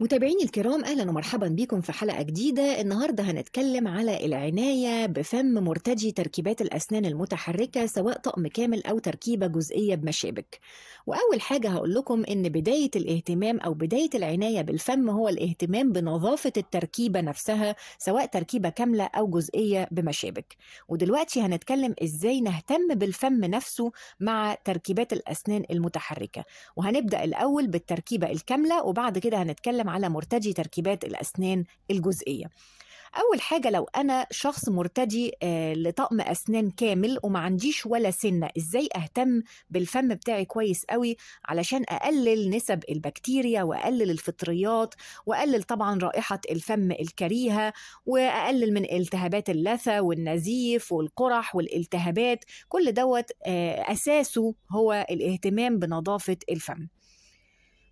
متابعيني الكرام اهلا ومرحبا بكم في حلقه جديده النهارده هنتكلم على العنايه بفم مرتجي تركيبات الاسنان المتحركه سواء طقم كامل او تركيبه جزئيه بمشابك واول حاجه هقول لكم ان بدايه الاهتمام او بدايه العنايه بالفم هو الاهتمام بنظافه التركيبه نفسها سواء تركيبه كامله او جزئيه بمشابك ودلوقتي هنتكلم ازاي نهتم بالفم نفسه مع تركيبات الاسنان المتحركه وهنبدا الاول بالتركيبه الكامله وبعد كده هنتكلم بنتكلم على مرتجي تركيبات الأسنان الجزئية أول حاجة لو أنا شخص مرتدي آه، لطقم أسنان كامل وما عنديش ولا سنة إزاي أهتم بالفم بتاعي كويس قوي علشان أقلل نسب البكتيريا وأقلل الفطريات وأقلل طبعا رائحة الفم الكريهة وأقلل من التهابات اللثة والنزيف والقرح والالتهابات كل دوت آه، أساسه هو الاهتمام بنظافة الفم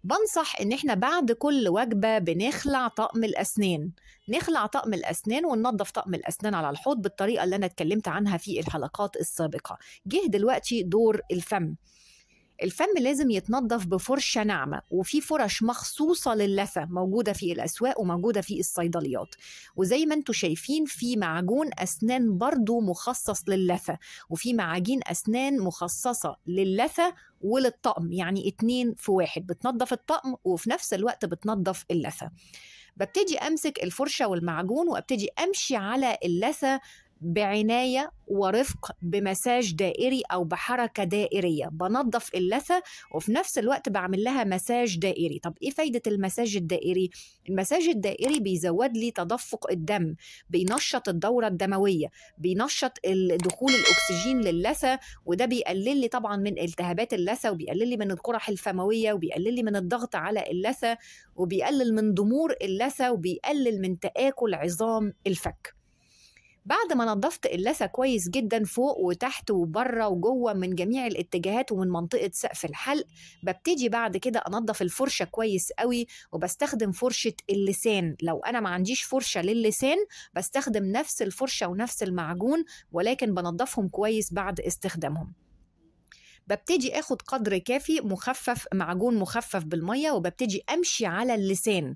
بنصح ان احنا بعد كل وجبه بنخلع طقم الاسنان نخلع طقم الاسنان وننظف طقم الاسنان على الحوض بالطريقه اللي انا اتكلمت عنها في الحلقات السابقه جه دلوقتي دور الفم الفم لازم يتنظف بفرشه ناعمه وفي فرش مخصوصه للثه موجوده في الاسواق وموجوده في الصيدليات وزي ما انتم شايفين في معجون اسنان برضو مخصص للثه وفي معاجين اسنان مخصصه للثه وللطقم يعني اتنين في واحد بتنظف الطقم وفي نفس الوقت بتنظف اللثه ببتدي امسك الفرشه والمعجون وابتدي امشي على اللثه بعناية ورفق بمساج دائري أو بحركة دائرية بنظف اللثة وفي نفس الوقت بعمل لها مساج دائري طب إيه فايدة المساج الدائري؟ المساج الدائري بيزود لي تدفق الدم بينشط الدورة الدموية بينشط دخول الأكسجين للثة وده بيقلل لي طبعا من التهابات اللثة وبيقلل لي من القرح الفموية وبيقلل لي من الضغط على اللثة وبيقلل من ضمور اللثة وبيقلل من تآكل عظام الفك بعد ما نظفت اللثه كويس جدا فوق وتحت وبره وجوه من جميع الاتجاهات ومن منطقه سقف الحلق ببتدي بعد كده انظف الفرشه كويس قوي وبستخدم فرشه اللسان لو انا ما عنديش فرشه للسان بستخدم نفس الفرشه ونفس المعجون ولكن بنظفهم كويس بعد استخدامهم ببتدي اخد قدر كافي مخفف معجون مخفف بالميه وببتدي امشي على اللسان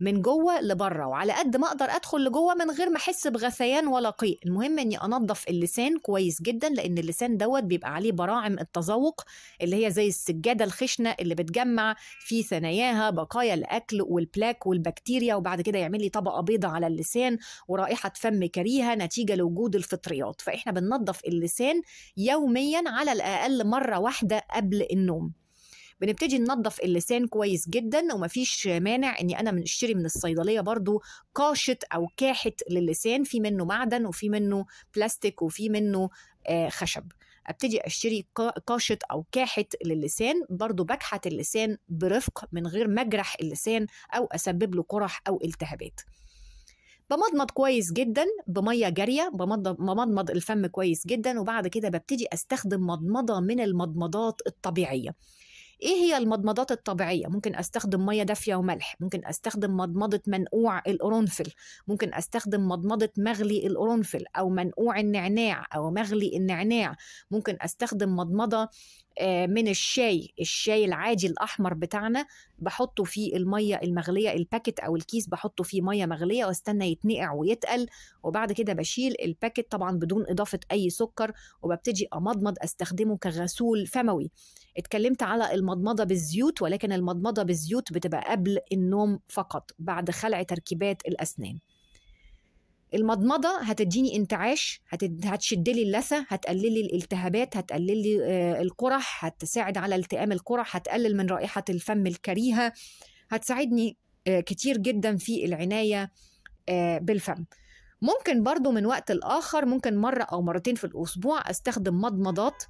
من جوه لبره وعلى قد ما اقدر ادخل لجوه من غير ما احس بغثيان ولا قيء المهم اني انظف اللسان كويس جدا لان اللسان دوت بيبقى عليه براعم التذوق اللي هي زي السجاده الخشنه اللي بتجمع في ثناياها بقايا الاكل والبلاك والبكتيريا وبعد كده يعمل لي طبقه بيضة على اللسان ورائحه فم كريهه نتيجه لوجود الفطريات فاحنا بننظف اللسان يوميا على الاقل مره واحده قبل النوم بنبتدي ننظف اللسان كويس جدا ومفيش مانع اني انا اشتري من, من الصيدليه برضو قاشط او كاحت للسان في منه معدن وفي منه بلاستيك وفي منه آه، خشب ابتدي اشتري قاشط او كاحت للسان برضو بكحت اللسان برفق من غير ما اجرح اللسان او اسبب له قرح او التهابات بمضمض كويس جدا بميه جاريه بمضمض الفم كويس جدا وبعد كده ببتدي استخدم مضمضه من المضمضات الطبيعيه ايه هي المضمضات الطبيعيه ممكن استخدم ميه دافيه وملح ممكن استخدم مضمضه منقوع القرنفل ممكن استخدم مضمضه مغلي القرنفل او منقوع النعناع او مغلي النعناع ممكن استخدم مضمضه آه، من الشاي الشاي العادي الاحمر بتاعنا بحطه في الميه المغليه الباكت او الكيس بحطه فيه ميه مغليه واستنى يتنقع ويتقل وبعد كده بشيل الباكت طبعا بدون اضافه اي سكر وببتدي امضمض استخدمه كغسول فموي اتكلمت على المضمضه بالزيوت ولكن المضمضه بالزيوت بتبقى قبل النوم فقط بعد خلع تركيبات الاسنان المضمضه هتديني انتعاش هتشد لي اللثه هتقلل لي الالتهابات هتقلل لي آه، القرح هتساعد على التئام القرح هتقلل من رائحه الفم الكريهه هتساعدني آه، كتير جدا في العنايه آه، بالفم ممكن برضو من وقت لآخر ممكن مرة أو مرتين في الأسبوع أستخدم مضمضات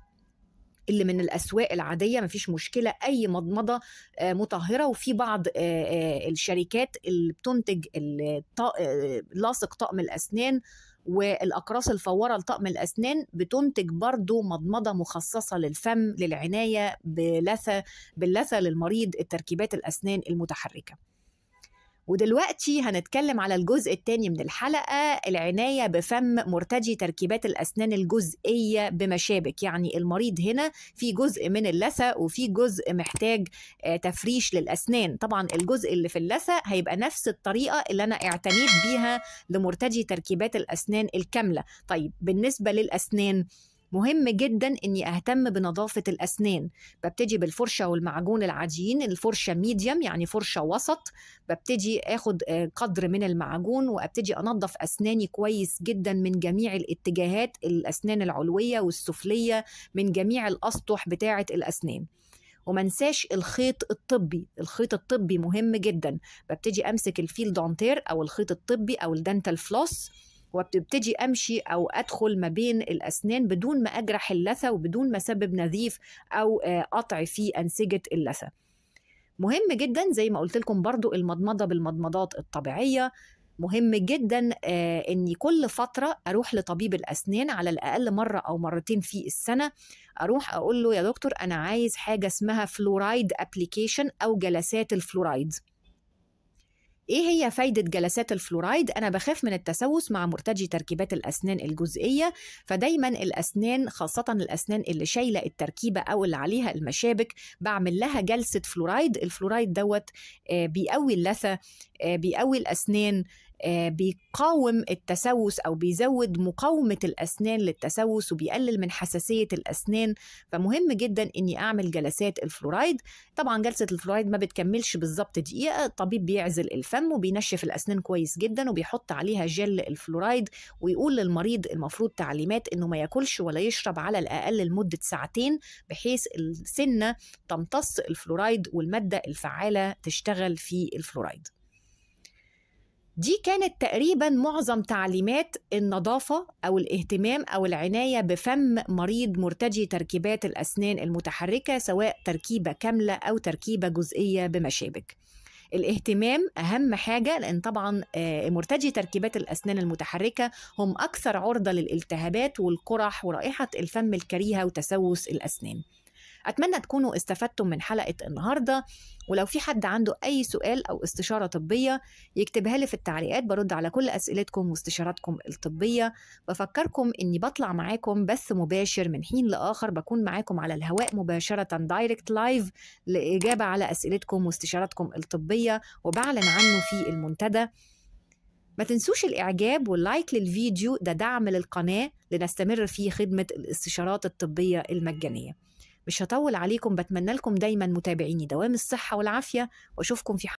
اللي من الاسواق العاديه مفيش مشكله اي مضمضه آه، مطهره وفي بعض آه، آه، الشركات اللي بتنتج لاصق طقم الاسنان والاقراص الفوره لطقم الاسنان بتنتج برضو مضمضه مخصصه للفم للعنايه بلثه باللثه للمريض التركيبات الاسنان المتحركه ودلوقتي هنتكلم على الجزء الثاني من الحلقة العناية بفم مرتجي تركيبات الأسنان الجزئية بمشابك يعني المريض هنا في جزء من اللثة وفي جزء محتاج آه، تفريش للأسنان طبعا الجزء اللي في اللثة هيبقى نفس الطريقة اللي أنا اعتنيت بيها لمرتجي تركيبات الأسنان الكاملة طيب بالنسبة للأسنان مهم جدا اني اهتم بنظافه الاسنان ببتدي بالفرشه والمعجون العاديين الفرشه ميديم يعني فرشه وسط ببتدي اخد آه، قدر من المعجون وابتدي انظف اسناني كويس جدا من جميع الاتجاهات الاسنان العلويه والسفليه من جميع الاسطح بتاعه الاسنان وما انساش الخيط الطبي الخيط الطبي مهم جدا ببتدي امسك الفيل دونتير او الخيط الطبي او الدنتال فلوس وبتبتدي امشي او ادخل ما بين الاسنان بدون ما اجرح اللثه وبدون ما اسبب نزيف او آه، قطع في انسجه اللثه مهم جدا زي ما قلت لكم برضو المضمضه بالمضمضات الطبيعيه مهم جدا آه اني كل فتره اروح لطبيب الاسنان على الاقل مره او مرتين في السنه اروح اقول له يا دكتور انا عايز حاجه اسمها فلورايد ابلكيشن او جلسات الفلورايد ايه هي فايدة جلسات الفلورايد؟ انا بخاف من التسوس مع مرتجي تركيبات الاسنان الجزئية فدايما الاسنان خاصة الاسنان اللي شايلة التركيبة او اللي عليها المشابك بعمل لها جلسة فلورايد الفلورايد دوت آه، بيقوي اللثة آه، بيقوي الاسنان آه، بيقاوم التسوس او بيزود مقاومه الاسنان للتسوس وبيقلل من حساسيه الاسنان فمهم جدا اني اعمل جلسات الفلورايد طبعا جلسه الفلورايد ما بتكملش بالظبط دقيقه الطبيب بيعزل الفم وبينشف الاسنان كويس جدا وبيحط عليها جل الفلورايد ويقول للمريض المفروض تعليمات انه ما ياكلش ولا يشرب على الاقل لمده ساعتين بحيث السنه تمتص الفلورايد والماده الفعاله تشتغل في الفلورايد دي كانت تقريبا معظم تعليمات النظافة أو الاهتمام أو العناية بفم مريض مرتجي تركيبات الأسنان المتحركة سواء تركيبة كاملة أو تركيبة جزئية بمشابك الاهتمام اهم حاجه لان طبعا آه، مرتجي تركيبات الاسنان المتحركه هم اكثر عرضه للالتهابات والقرح ورائحه الفم الكريهه وتسوس الاسنان أتمنى تكونوا استفدتم من حلقة النهاردة ولو في حد عنده أي سؤال أو استشارة طبية يكتبها لي في التعليقات برد على كل أسئلتكم واستشاراتكم الطبية بفكركم إني بطلع معاكم بث مباشر من حين لآخر بكون معاكم على الهواء مباشرة دايركت لايف لإجابة على أسئلتكم واستشاراتكم الطبية وبعلن عنه في المنتدى ما تنسوش الإعجاب واللايك للفيديو ده دعم للقناة لنستمر في خدمة الاستشارات الطبية المجانية مش هطول عليكم بتمنى لكم دايما متابعيني دوام الصحه والعافيه واشوفكم في